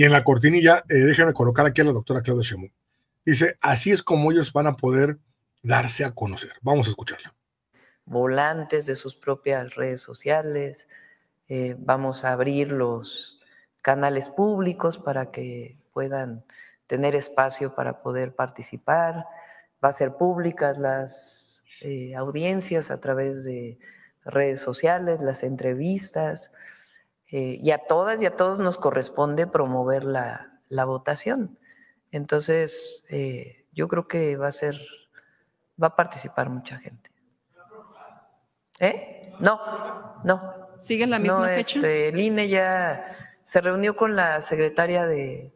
Y en la cortinilla, eh, déjenme colocar aquí a la doctora Claudia Chemú. Dice, así es como ellos van a poder darse a conocer. Vamos a escucharla. Volantes de sus propias redes sociales, eh, vamos a abrir los canales públicos para que puedan tener espacio para poder participar, va a ser públicas las eh, audiencias a través de redes sociales, las entrevistas, eh, y a todas y a todos nos corresponde promover la, la votación. Entonces, eh, yo creo que va a ser, va a participar mucha gente. ¿Eh? No, no. siguen la misma este, el INE ya se reunió con la secretaria de,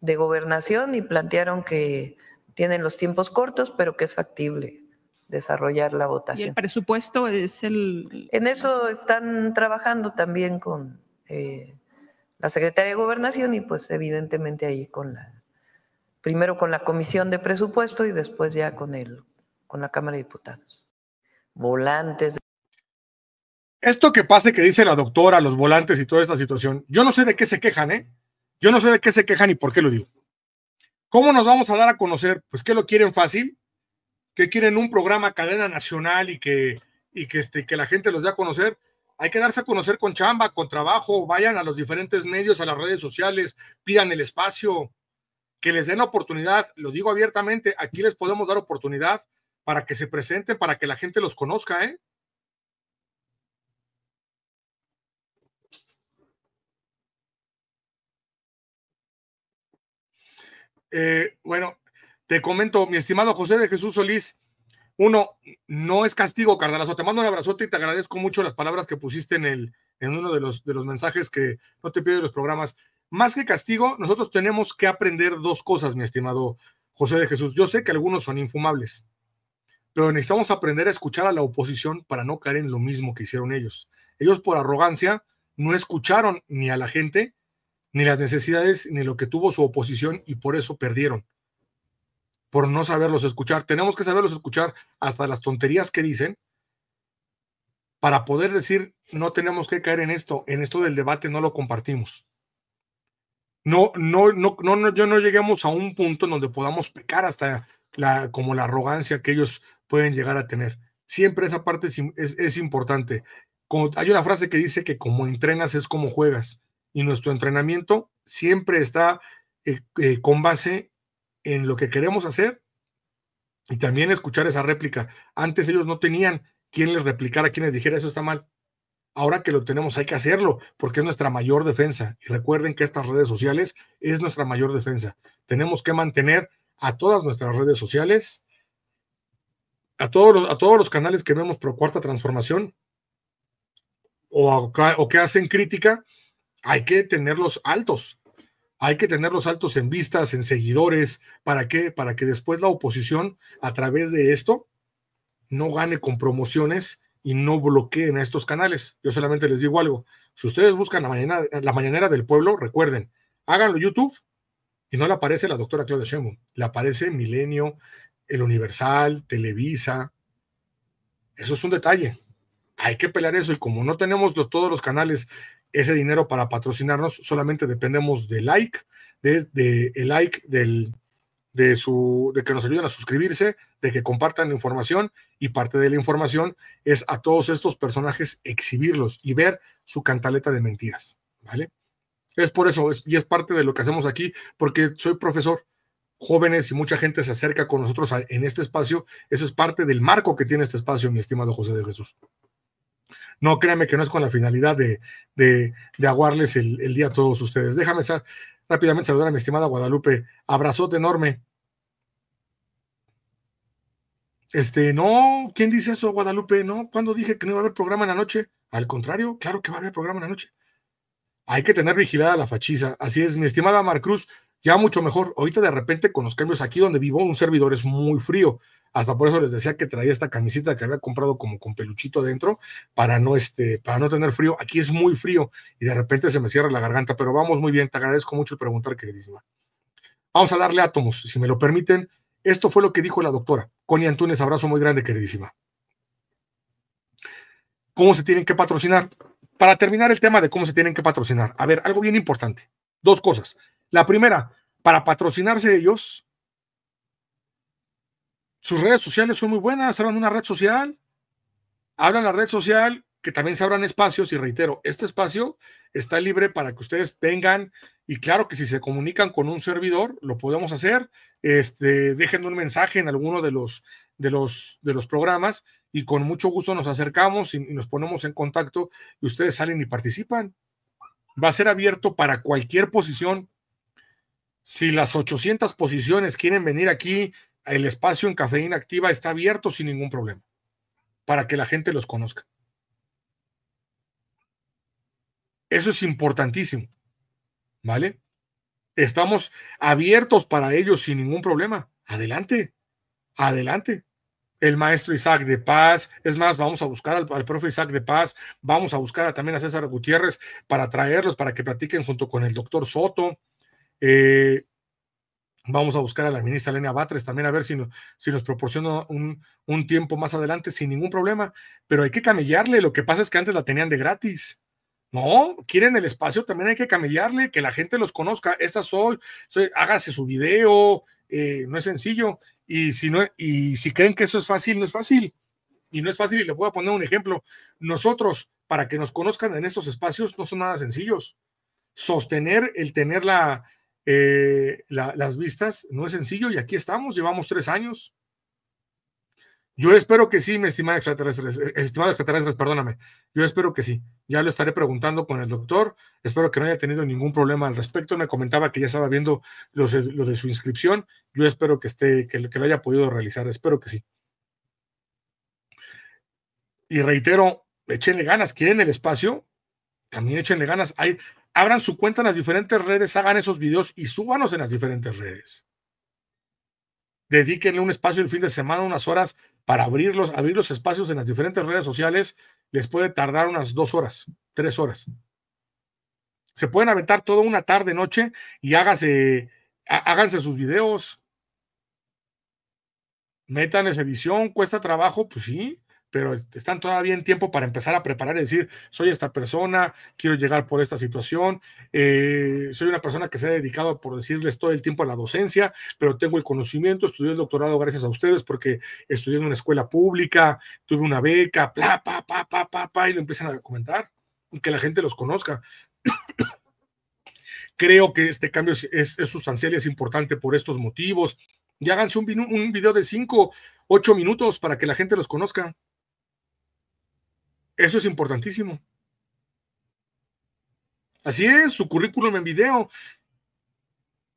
de Gobernación y plantearon que tienen los tiempos cortos, pero que es factible desarrollar la votación. ¿Y el presupuesto es el...? En eso están trabajando también con eh, la Secretaría de Gobernación y pues evidentemente ahí con la... Primero con la Comisión de Presupuesto y después ya con, el, con la Cámara de Diputados. Volantes. Esto que pase que dice la doctora, los volantes y toda esta situación, yo no sé de qué se quejan, ¿eh? Yo no sé de qué se quejan y por qué lo digo. ¿Cómo nos vamos a dar a conocer? Pues que lo quieren fácil, que quieren un programa cadena nacional y que, y que, este, que la gente los dé a conocer, hay que darse a conocer con chamba, con trabajo, vayan a los diferentes medios, a las redes sociales, pidan el espacio, que les den oportunidad, lo digo abiertamente, aquí les podemos dar oportunidad para que se presenten, para que la gente los conozca, eh, eh bueno, te comento, mi estimado José de Jesús Solís, uno, no es castigo, carnalazo. Te mando un abrazote y te agradezco mucho las palabras que pusiste en, el, en uno de los, de los mensajes que no te pido de los programas. Más que castigo, nosotros tenemos que aprender dos cosas, mi estimado José de Jesús. Yo sé que algunos son infumables, pero necesitamos aprender a escuchar a la oposición para no caer en lo mismo que hicieron ellos. Ellos por arrogancia no escucharon ni a la gente, ni las necesidades, ni lo que tuvo su oposición y por eso perdieron por no saberlos escuchar. Tenemos que saberlos escuchar hasta las tonterías que dicen para poder decir, no tenemos que caer en esto, en esto del debate no lo compartimos. No, no, no, no, no yo no lleguemos a un punto en donde podamos pecar hasta la, como la arrogancia que ellos pueden llegar a tener. Siempre esa parte es, importante. hay una frase que dice que como entrenas es como juegas y nuestro entrenamiento siempre está eh, eh, con base en lo que queremos hacer y también escuchar esa réplica. Antes ellos no tenían quien les replicara, quien les dijera eso está mal. Ahora que lo tenemos hay que hacerlo porque es nuestra mayor defensa. Y recuerden que estas redes sociales es nuestra mayor defensa. Tenemos que mantener a todas nuestras redes sociales, a todos los, a todos los canales que vemos Pro cuarta transformación o, o que hacen crítica, hay que tenerlos altos, hay que tener los altos en vistas, en seguidores, ¿para qué? Para que después la oposición, a través de esto, no gane con promociones y no bloqueen a estos canales. Yo solamente les digo algo, si ustedes buscan la, mañana, la mañanera del pueblo, recuerden, háganlo YouTube y no le aparece la doctora Claudia Sheinbaum, le aparece Milenio, El Universal, Televisa. Eso es un detalle. Hay que pelear eso y como no tenemos los, todos los canales ese dinero para patrocinarnos, solamente dependemos del like, de, el like del, de, su, de que nos ayuden a suscribirse, de que compartan la información y parte de la información es a todos estos personajes exhibirlos y ver su cantaleta de mentiras, ¿vale? Es por eso, y es parte de lo que hacemos aquí, porque soy profesor, jóvenes y mucha gente se acerca con nosotros en este espacio, eso es parte del marco que tiene este espacio, mi estimado José de Jesús. No, créanme que no es con la finalidad de, de, aguarles el, día a todos ustedes. Déjame rápidamente saludar a mi estimada Guadalupe. Abrazote enorme. Este, no, ¿quién dice eso, Guadalupe? No, cuando dije que no iba a haber programa en la noche? Al contrario, claro que va a haber programa en la noche. Hay que tener vigilada la fachiza. Así es, mi estimada Marcruz, ya mucho mejor. Ahorita de repente con los cambios aquí donde vivo, un servidor es muy frío. Hasta por eso les decía que traía esta camiseta que había comprado como con peluchito adentro para no, este, para no tener frío. Aquí es muy frío y de repente se me cierra la garganta, pero vamos muy bien. Te agradezco mucho el preguntar, queridísima. Vamos a darle átomos, si me lo permiten. Esto fue lo que dijo la doctora. Connie Antunes, abrazo muy grande, queridísima. ¿Cómo se tienen que patrocinar? Para terminar el tema de cómo se tienen que patrocinar. A ver, algo bien importante. Dos cosas. La primera, para patrocinarse ellos, sus redes sociales son muy buenas, abran una red social, abran la red social, que también se abran espacios, y reitero, este espacio está libre para que ustedes vengan, y claro que si se comunican con un servidor, lo podemos hacer, este, dejen un mensaje en alguno de los, de los, de los programas, y con mucho gusto nos acercamos y nos ponemos en contacto, y ustedes salen y participan. Va a ser abierto para cualquier posición, si las 800 posiciones quieren venir aquí, el espacio en Cafeína Activa está abierto sin ningún problema para que la gente los conozca. Eso es importantísimo. ¿Vale? Estamos abiertos para ellos sin ningún problema. Adelante, adelante. El maestro Isaac de Paz, es más, vamos a buscar al, profe Isaac de Paz, vamos a buscar también a César Gutiérrez para traerlos, para que platiquen junto con el doctor Soto. Eh, vamos a buscar a la ministra Elena Batres también a ver si, nos proporciona un, tiempo más adelante sin ningún problema, pero hay que camellarle. Lo que pasa es que antes la tenían de gratis. No, quieren el espacio, también hay que camellarle, que la gente los conozca. Esta soy, soy hágase su video, eh, no es sencillo. Y si, y si creen que eso es fácil, no es fácil. Y no es fácil, y le voy a poner un ejemplo. Nosotros, para que nos conozcan en estos espacios, no son nada sencillos. Sostener el tener la, eh, las vistas. No es sencillo y aquí estamos, llevamos tres años. Yo espero que sí, mi estimado extraterrestre, eh, estimado perdóname. Yo espero que sí. Ya lo estaré preguntando con el doctor. Espero que no haya tenido ningún problema al respecto. Me comentaba que ya estaba viendo eh, lo de su inscripción. Yo espero que esté, que, que lo haya podido realizar. Espero que sí. Y reitero, échenle ganas, quieren el espacio, también échenle ganas. Hay, abran su cuenta en las diferentes redes, hagan esos videos y súbanos en las diferentes redes. Dedíquenle un espacio el fin de semana, unas horas para abrirlos, abrir los espacios en las diferentes redes sociales. Les puede tardar unas dos horas, tres horas. Se pueden aventar toda una tarde, noche y hágase, háganse sus videos. Métanles edición, cuesta trabajo, pues sí pero están todavía en tiempo para empezar a preparar y decir, soy esta persona, quiero llegar por esta situación, eh, soy una persona que se ha dedicado, por decirles, todo el tiempo a la docencia, pero tengo el conocimiento, estudié el doctorado gracias a ustedes porque estudié en una escuela pública, tuve una beca, pa, pa, y lo empiezan a comentar, que la gente los conozca. Creo que este cambio es, sustancial y es importante por estos motivos. Y háganse un, un video de 5, 8 minutos para que la gente los conozca. Eso es importantísimo. Así es, su currículum en video.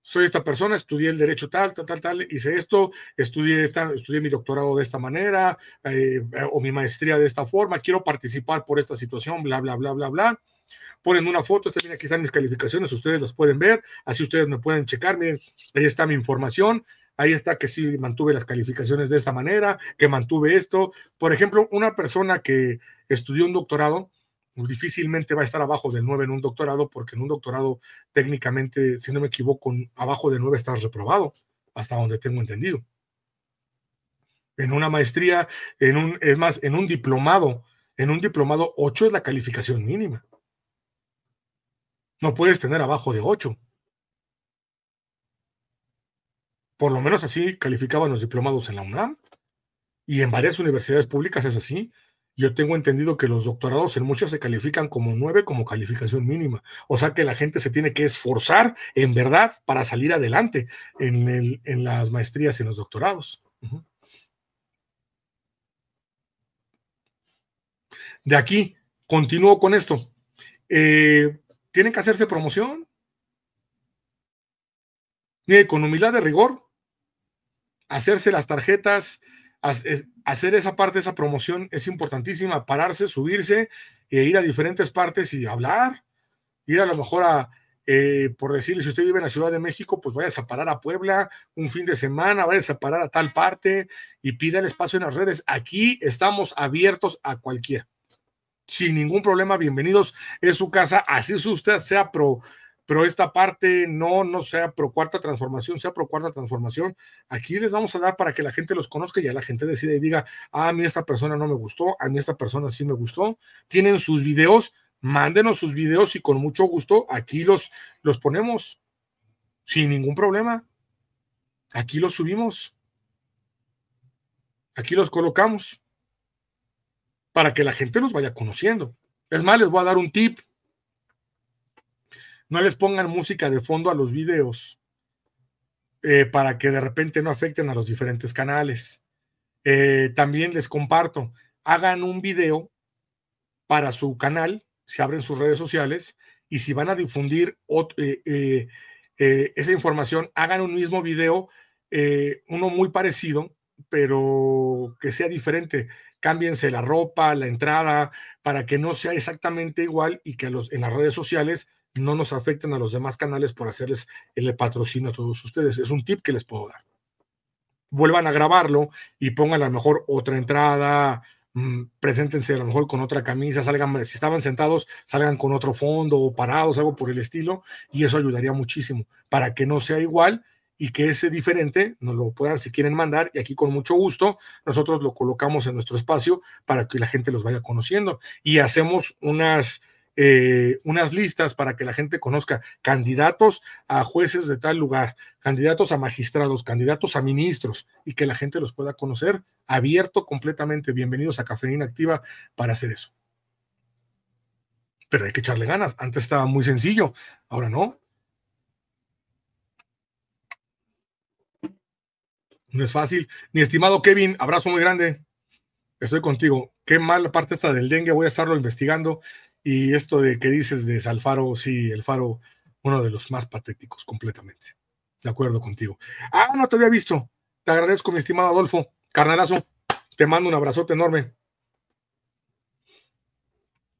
Soy esta persona, estudié el derecho tal, tal, tal, tal, hice esto, estudié, esta, estudié mi doctorado de esta manera eh, o mi maestría de esta forma, quiero participar por esta situación, bla, bla, bla, bla, bla. Ponen una foto, aquí están mis calificaciones, ustedes las pueden ver, así ustedes me pueden checar, miren, ahí está mi información, ahí está que sí mantuve las calificaciones de esta manera, que mantuve esto. Por ejemplo, una persona que, estudió un doctorado, difícilmente va a estar abajo del 9 en un doctorado, porque en un doctorado técnicamente, si no me equivoco, abajo de 9 estás reprobado, hasta donde tengo entendido. En una maestría, en un, es más, en un diplomado, en un diplomado 8 es la calificación mínima. No puedes tener abajo de 8. Por lo menos así calificaban los diplomados en la UNAM y en varias universidades públicas es así yo tengo entendido que los doctorados en muchos se califican como nueve como calificación mínima. O sea que la gente se tiene que esforzar en verdad para salir adelante en, las maestrías y en los doctorados. De aquí, continúo con esto. Eh, Tienen que hacerse promoción. con humildad de rigor, hacerse las tarjetas hacer esa parte, esa promoción es importantísima, pararse, subirse e ir a diferentes partes y hablar, ir a lo mejor a, eh, por decirle, si usted vive en la Ciudad de México, pues vayas a parar a Puebla un fin de semana, vayas a parar a tal parte y pida el espacio en las redes. Aquí estamos abiertos a cualquiera. Sin ningún problema, bienvenidos. Es su casa, así usted sea pro pero esta parte no, no sea pro cuarta transformación, sea pro cuarta transformación. Aquí les vamos a dar para que la gente los conozca y la gente decida y diga, ah, a mí esta persona no me gustó, a mí esta persona sí me gustó. Tienen sus videos, mándenos sus videos y con mucho gusto aquí los, los ponemos sin ningún problema. Aquí los subimos. Aquí los colocamos para que la gente los vaya conociendo. Es más, les voy a dar un tip no les pongan música de fondo a los videos eh, para que de repente no afecten a los diferentes canales. Eh, también les comparto, hagan un video para su canal, si abren sus redes sociales y si van a difundir eh, esa información, hagan un mismo video, uno muy parecido, pero que sea diferente. Cámbiense la ropa, la entrada, para que no sea exactamente igual y que en las redes sociales no nos afecten a los demás canales por hacerles el patrocinio a todos ustedes. Es un tip que les puedo dar. Vuelvan a grabarlo y pongan a lo mejor otra entrada, mm, preséntense a lo mejor con otra camisa, salgan, si estaban sentados, salgan con otro fondo o parados, algo por el estilo, y eso ayudaría muchísimo para que no sea igual y que ese diferente nos lo puedan si quieren mandar y aquí con mucho gusto nosotros lo colocamos en nuestro espacio para que la gente los vaya conociendo y hacemos unas eh, unas listas para que la gente conozca candidatos a jueces de tal lugar, candidatos a magistrados, candidatos a ministros y que la gente los pueda conocer abierto completamente. Bienvenidos a Cafeína Activa para hacer eso. Pero hay que echarle ganas. Antes estaba muy sencillo, ahora no. No es fácil. Mi estimado Kevin, abrazo muy grande. Estoy contigo. Qué mala parte está del dengue. Voy a estarlo investigando y esto de que dices de Salfaro sí, el Faro, uno de los más patéticos, completamente. De acuerdo contigo. Ah, no te había visto. Te agradezco, mi estimado Adolfo. Carnalazo, te mando un abrazote enorme.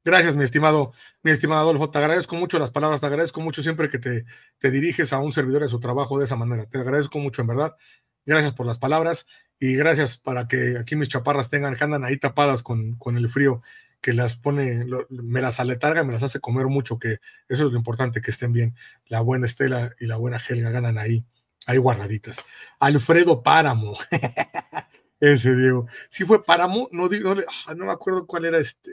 Gracias, mi estimado, mi estimado Adolfo. Te agradezco mucho las palabras, te agradezco mucho siempre que te, te diriges a un servidor de su trabajo de esa manera. Te agradezco mucho, en verdad. Gracias por las palabras y gracias para que aquí mis chaparras tengan, que andan ahí tapadas con, con el frío que las pone, me las aletarga, me las hace comer mucho, que eso es lo importante, que estén bien. La buena Estela y la buena Helga ganan ahí, ahí guardaditas. Alfredo Páramo. Ese Diego. Si fue Páramo, no no, ah, no, me acuerdo cuál era este.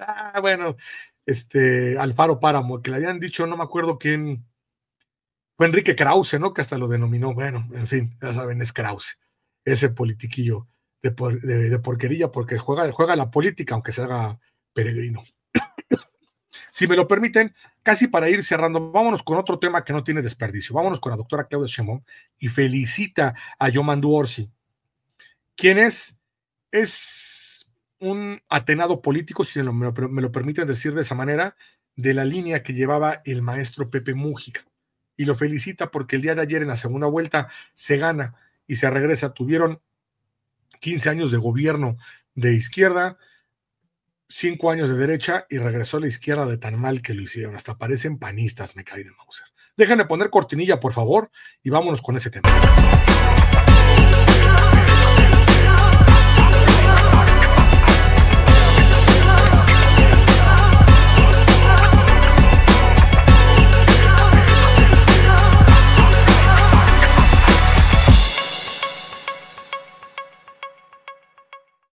Ah, bueno, este Alfaro Páramo, que le habían dicho, no me acuerdo quién. Fue Enrique Krause, ¿no? Que hasta lo denominó, bueno, en fin, ya saben, es Krause, ese politiquillo de, porquería porque juega, juega la política, aunque se haga peregrino. si me lo permiten, casi para ir cerrando, vámonos con otro tema que no tiene desperdicio. Vámonos con la doctora Claudia Chemón y felicita a Yomandu Orsi, quien es, es un atenado político, si me lo, me lo permiten decir de esa manera, de la línea que llevaba el maestro Pepe Mújica. Y lo felicita porque el día de ayer en la segunda vuelta se gana y se regresa. Tuvieron 15 años de gobierno de izquierda, 5 años de derecha y regresó a la izquierda de tan mal que lo hicieron. Hasta parecen panistas, me caí de Mauser. Déjenme poner cortinilla, por favor, y vámonos con ese tema.